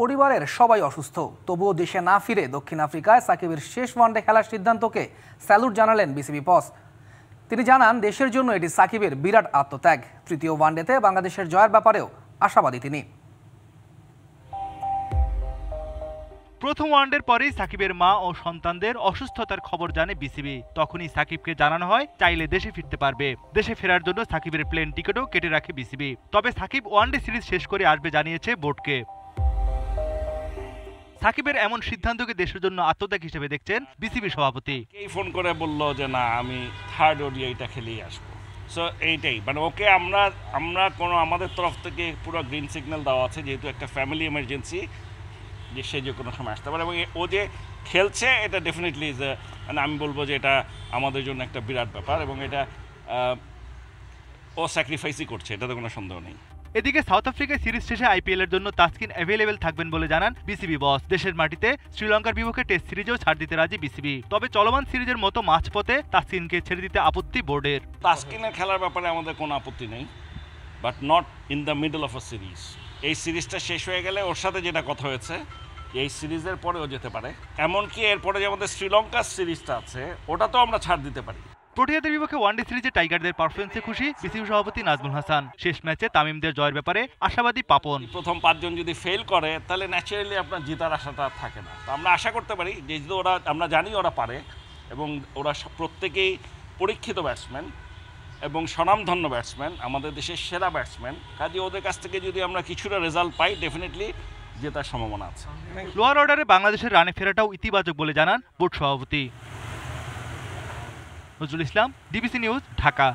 পরিবারের সবাই অসুস্থ তবুও দেশে না ফিরে দক্ষিণ আফ্রিকায় সাকিবের শেষ ওয়ানডে খেলার সিদ্ধান্তকে স্যালুট জানালেন বিসিবি বস তিনি জানান দেশের জন্য এটি সাকিবের বিরাট আত্মত্যাগ তৃতীয় ওয়ানডেতে বাংলাদেশের জয়ের ব্যাপারেও আশাবাদী তিনি প্রথম ওয়ানডের পরেই সাকিবের মা ও সন্তানদের অসুস্থতার খবর জানে বিসিবি তখনই সাকিবকে জানানো হয় চাইলে দেশে ফিরতে পারবে দেশে ফেরার জন্য সাকিবের প্লেন টিকিটও কেটে রাখে বিসিবি তবে সাকিব ওয়ানডে সিরিজ শেষ করে আসবে জানিয়েছে বোর্ডকে সাকিবের এমন সিদ্ধান্তকে দেশের জন্য আত্মত্যাগ হিসেবে দেখছেন বিসিবি সভাপতি এই ফোন করে বলল যে না আমি থার্ড ওডিআইটা খেলেই আসবো সো এইটাই মানে ওকে আমরা আমরা কোনো আমাদের তরফ থেকে পুরো গ্রিন সিগন্যাল দেওয়া আছে যেহেতু একটা ফ্যামিলি এমার্জেন্সি যে সে যে কোনো সময় আসতে পারে এবং ও যে খেলছে এটা ডেফিনেটলি ইজ মানে আমি বলবো যে এটা আমাদের জন্য একটা বিরাট ব্যাপার এবং এটা ও স্যাক্রিফাইসই করছে এটাতে কোনো সন্দেহ নেই এদিকে সাউথ আফ্রিকায় সিরিজ শেষে আইপিএলের জন্য তাসকিন অ্যাভেলেবেল থাকবেন বলে জানান বিসিবি বস দেশের মাটিতে শ্রীলঙ্কার বিপক্ষে টেস্ট সিরিজেও ছাড় দিতে রাজি বিসিবি তবে চলমান সিরিজের মতো মাঝপথে তাসকিনকে ছেড়ে দিতে আপত্তি বোর্ডের তাস্কিনের খেলার ব্যাপারে আমাদের কোনো আপত্তি নেই but not in the middle of a series এই সিরিজটা শেষ হয়ে গেলে ওর সাথে যেটা কথা হয়েছে এই সিরিজের পরেও যেতে পারে এমনকি এরপরে যে আমাদের শ্রীলঙ্কার সিরিজটা আছে ওটা তো আমরা ছাড় দিতে পারি প্রোটিয়াদের বিপক্ষে ওয়ানডে সিরিজে টাইগারদের পারফরমেন্সে খুশি বিসিবি সভাপতি নাজমুল হাসান শেষ ম্যাচে তামিমদের জয়ের ব্যাপারে আশাবাদী পাপন প্রথম পাঁচজন যদি ফেল করে তাহলে ন্যাচারালি আপনার জেতার আশাটা থাকে না তো আমরা আশা করতে পারি যে যদি ওরা আমরা জানি ওরা পারে এবং ওরা প্রত্যেকেই পরীক্ষিত ব্যাটসম্যান এবং স্বনামধন্য ব্যাটসম্যান আমাদের দেশের সেরা ব্যাটসম্যান কাজে ওদের কাছ থেকে যদি আমরা কিছুটা রেজাল্ট পাই ডেফিনেটলি জেতার সম্ভাবনা আছে লোয়ার অর্ডারে বাংলাদেশের রানে ফেরাটাও ইতিবাচক বলে জানান বোর্ড সভাপতি নজরুল ইসলাম ডিবিসি নিউজ ঢাকা